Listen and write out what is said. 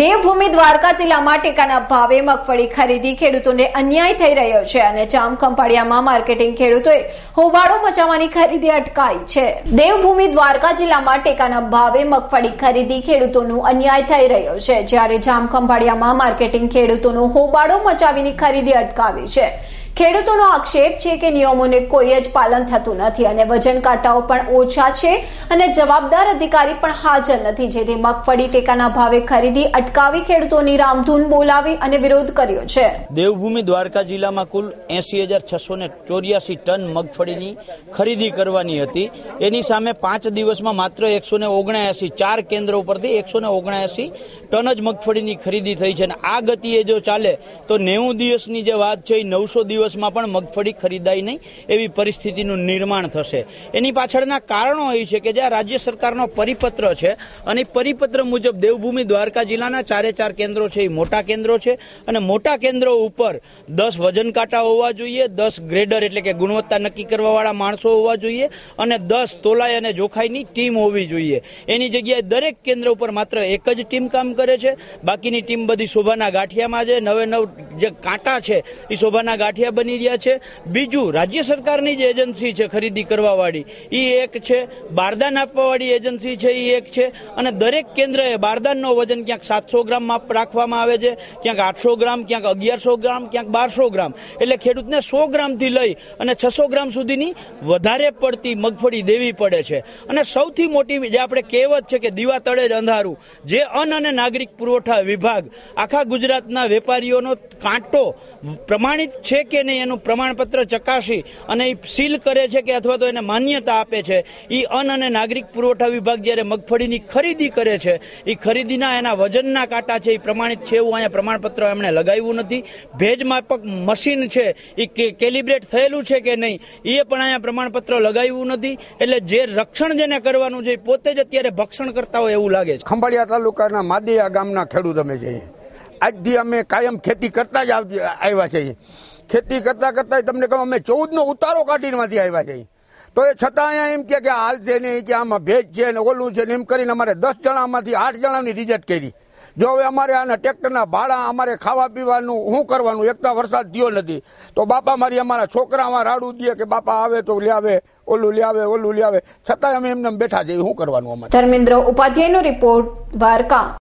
દેવભૂમિ દ્વારકા જિલ્લામાં ટેકાના ભાવે મગફળી ખરીદી ખેડૂતોને અન્યાય થઈ રહ્યો છે અને જામ ખંભાળિયામાં માર્કેટિંગ ખેડૂતોએ હોબાળો મચાવવાની ખરીદી અટકાવી છે દેવભૂમિ દ્વારકા જિલ્લામાં ટેકાના ભાવે મગફળી ખરીદી ખેડૂતોનું અન્યાય થઈ રહ્યો છે જ્યારે જામ ખંભાળિયામાં માર્કેટિંગ ખેડૂતોનો હોબાળો મચાવીની ખરીદી અટકાવી છે ખેડૂતોનો આક્ષેપ છે કે નિયમોને કોઈ જ પાલન થતું નથી અને વજન કાંટાઓ પણ ઓછા છે અને જવાબદાર અધિકારી પણ હાજર નથી જેથી મગફળી ટેકાના ભાવે ખરીદી અટકાવી ખેડૂતોની રામધૂન બોલાવી અને વિરોધ કર્યો છે દેવભૂમિ દ્વારકા જિલ્લામાં કુલ એસી હજાર છસો ને ચોર્યાસી ટન મગફળીની ખરીદી કરવાની હતી એની સામે પાંચ દિવસમાં માત્ર એકસો ને ઓગણએંસી ચાર કેન્દ્ર ઉપરથી એકસો ને ઓગણએંસી ટન જ મગફળીની ખરીદી થઈ છે અને આ ગતિએ જો ચાલે તો નેવું દિવસની જે વાત છે એ નવસો દિવસ દિવસમાં પણ મગફળી ખરીદાય નહીં એવી પરિસ્થિતિનું નિર્માણ થશે એની પાછળના કારણો એ છે કે જે રાજ્ય સરકારનો પરિપત્ર છે અને પરિપત્ર મુજબ દેવભૂમિ દ્વારકા જિલ્લાના ચારે ચાર કેન્દ્રો છે એ મોટા કેન્દ્રો છે અને મોટા કેન્દ્રો ઉપર દસ વજન કાંટા હોવા જોઈએ દસ ગ્રેડર એટલે કે ગુણવત્તા નક્કી કરવાવાળા માણસો હોવા જોઈએ અને દસ તોલાઈ અને જોખાઈની ટીમ હોવી જોઈએ એની જગ્યાએ દરેક કેન્દ્ર ઉપર માત્ર એક જ ટીમ કામ કરે છે બાકીની ટીમ બધી શોભાના ગાંઠિયામાં છે નવે નવ જે કાંટા છે એ શોભાના ગાંઠિયા જગ્યા બની રહ્યા છે બીજું રાજ્ય સરકારની જે એજન્સી છે ખરીદી કરવાવાળી એ એક છે બારદાન આપવાવાળી એજન્સી છે એ એક છે અને દરેક કેન્દ્રએ બારદાનનો વજન ક્યાંક સાતસો ગ્રામ રાખવામાં આવે છે ક્યાંક આઠસો ગ્રામ ક્યાંક અગિયારસો ગ્રામ ક્યાંક બારસો ગ્રામ એટલે ખેડૂતને સો ગ્રામથી લઈ અને છસો ગ્રામ સુધીની વધારે પડતી મગફળી દેવી પડે છે અને સૌથી મોટી જે આપણે કહેવત છે કે દીવા તળે જ અંધારું જે અન્ન અને નાગરિક પુરવઠા વિભાગ આખા ગુજરાતના વેપારીઓનો કાંટો પ્રમાણિત છે કે નહીં એનું પ્રમાણપત્ર ચકાસી અને એ સીલ કરે છે કે અથવા તો એને માન્યતા આપે છે એ અન્ન અને નાગરિક પુરવઠા વિભાગ જ્યારે મગફળીની ખરીદી કરે છે એ ખરીદીના એના વજનના કાંટા છે એ પ્રમાણિત છે એવું અહીંયા પ્રમાણપત્ર એમણે લગાવ્યું નથી ભેજ માપક મશીન છે એ કેલિબ્રેટ થયેલું છે કે નહીં એ પણ અહીંયા પ્રમાણપત્ર લગાવ્યું નથી એટલે જે રક્ષણ જેને કરવાનું છે પોતે જ અત્યારે ભક્ષણ કરતા હોય એવું લાગે છે ખંભાળિયા તાલુકાના માદિયા ગામના ખેડૂત અમે જઈએ આજથી અમે કાયમ ખેતી કરતા જ આવ્યા છીએ ખેતી કરતા કરતા તમને કહું અમે ચૌદનો ઉતારો કાઢીમાંથી આવ્યા છીએ તો એ છતાં અહીંયા એમ કે હાલ છે નહીં કે આમાં ભેજ છે ને ઓલું છે ને એમ કરીને અમારે દસ જણામાંથી આઠ જણાની રિજેક્ટ કરી જો હવે અમારે આના ટ્રેક્ટરના ભાડા અમારે ખાવા પીવાનું શું કરવાનું એક તો વરસાદ થયો નથી તો બાપા મારી અમારા છોકરામાં રાડું દે કે બાપા આવે તો લ્યાવે ઓલું લ્યાવે ઓલું લ્યાવે છતાંય અમે એમને બેઠા જઈએ શું કરવાનું અમારે ધર્મેન્દ્ર ઉપાધ્યાયનો રિપોર્ટ દ્વારકા